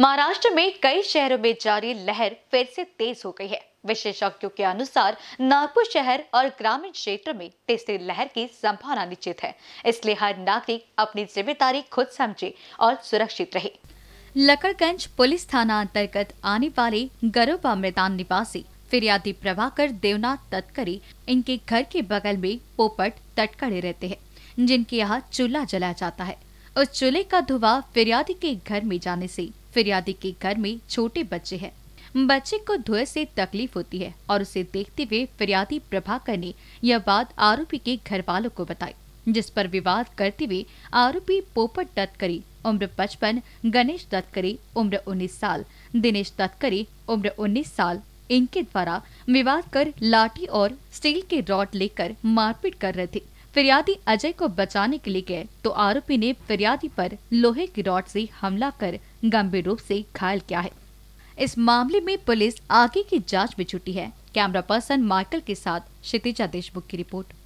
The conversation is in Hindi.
महाराष्ट्र में कई शहरों में जारी लहर फिर से तेज हो गई है विशेषज्ञों के अनुसार नागपुर शहर और ग्रामीण क्षेत्र में तीसरी लहर की संभावना निश्चित है इसलिए हर नागरिक अपनी जिम्मेदारी खुद समझे और सुरक्षित रहे लकड़गंज पुलिस थाना अंतर्गत आने वाले गरोबा मैदान निवासी फिरियादी प्रभाकर देवनाथ तटकरी इनके घर के बगल में पोपट तटकड़े रहते हैं जिनके यहाँ चूल्हा जलाया जाता है उस चूल्हे का धुआं फिरियादी के घर में जाने से फिरियादी के घर में छोटे बच्चे हैं बच्चे को धुएं से तकलीफ होती है और उसे देखते हुए फिरियादी प्रभाकर ने यह बात आरोपी के घर वालों को बताई जिस पर विवाद करते हुए आरोपी पोपट तत्करी उम्र पचपन गणेश तत्करी उम्र उन्नीस साल दिनेश तत्करी उम्र उन्नीस साल इनके द्वारा विवाद कर लाठी और स्टील के रॉड लेकर मारपीट कर रहे थे फिरियादी अजय को बचाने के लिए गए तो आरोपी ने फिरियादी पर लोहे की रॉड से हमला कर गंभीर रूप से घायल किया है इस मामले में पुलिस आगे की जांच में जुटी है कैमरा पर्सन माइकल के साथ क्षितिजा देशमुख की रिपोर्ट